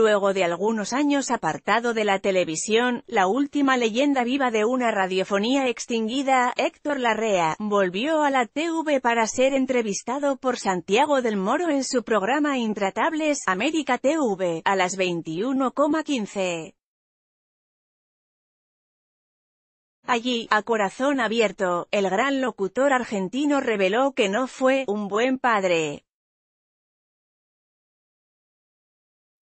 Luego de algunos años apartado de la televisión, la última leyenda viva de una radiofonía extinguida, Héctor Larrea, volvió a la TV para ser entrevistado por Santiago del Moro en su programa Intratables, América TV, a las 21.15. Allí, a corazón abierto, el gran locutor argentino reveló que no fue un buen padre,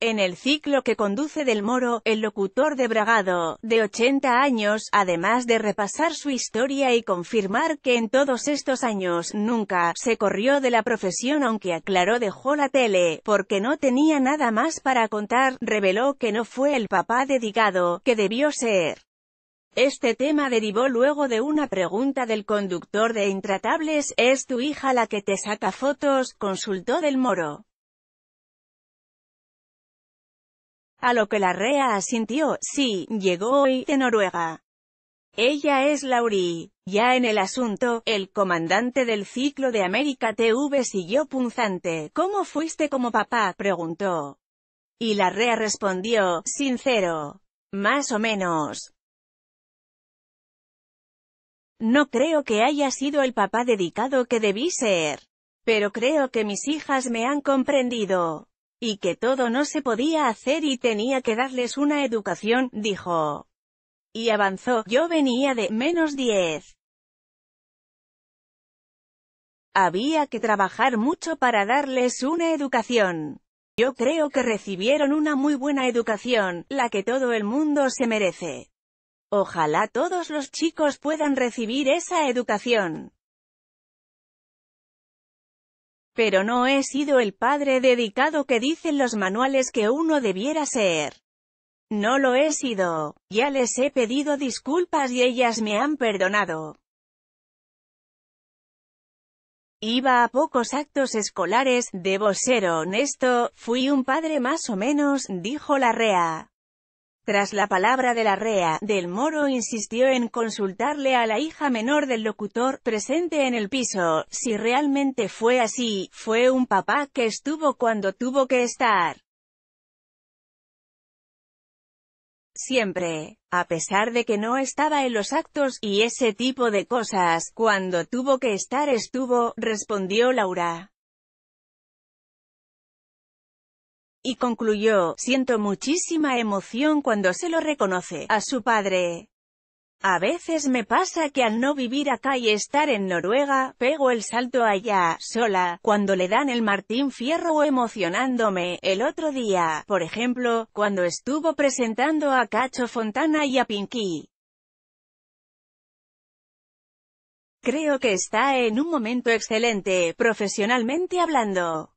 En el ciclo que conduce Del Moro, el locutor de Bragado, de 80 años, además de repasar su historia y confirmar que en todos estos años nunca se corrió de la profesión aunque aclaró dejó la tele, porque no tenía nada más para contar, reveló que no fue el papá dedicado, que debió ser. Este tema derivó luego de una pregunta del conductor de Intratables, ¿es tu hija la que te saca fotos? consultó Del Moro. a lo que la rea asintió, sí, llegó hoy, de Noruega. Ella es Laurie. Ya en el asunto, el comandante del ciclo de América TV siguió punzante. ¿Cómo fuiste como papá? preguntó. Y la rea respondió, sincero. Más o menos. No creo que haya sido el papá dedicado que debí ser. Pero creo que mis hijas me han comprendido y que todo no se podía hacer y tenía que darles una educación, dijo. Y avanzó, yo venía de menos 10. Había que trabajar mucho para darles una educación. Yo creo que recibieron una muy buena educación, la que todo el mundo se merece. Ojalá todos los chicos puedan recibir esa educación. Pero no he sido el padre dedicado que dicen los manuales que uno debiera ser. No lo he sido. Ya les he pedido disculpas y ellas me han perdonado. Iba a pocos actos escolares, debo ser honesto, fui un padre más o menos, dijo la rea. Tras la palabra de la REA, Del Moro insistió en consultarle a la hija menor del locutor, presente en el piso, si realmente fue así, fue un papá que estuvo cuando tuvo que estar. Siempre, a pesar de que no estaba en los actos, y ese tipo de cosas, cuando tuvo que estar estuvo, respondió Laura. y concluyó, siento muchísima emoción cuando se lo reconoce a su padre. A veces me pasa que al no vivir acá y estar en Noruega, pego el salto allá, sola, cuando le dan el Martín Fierro o emocionándome, el otro día, por ejemplo, cuando estuvo presentando a Cacho Fontana y a Pinky. Creo que está en un momento excelente, profesionalmente hablando.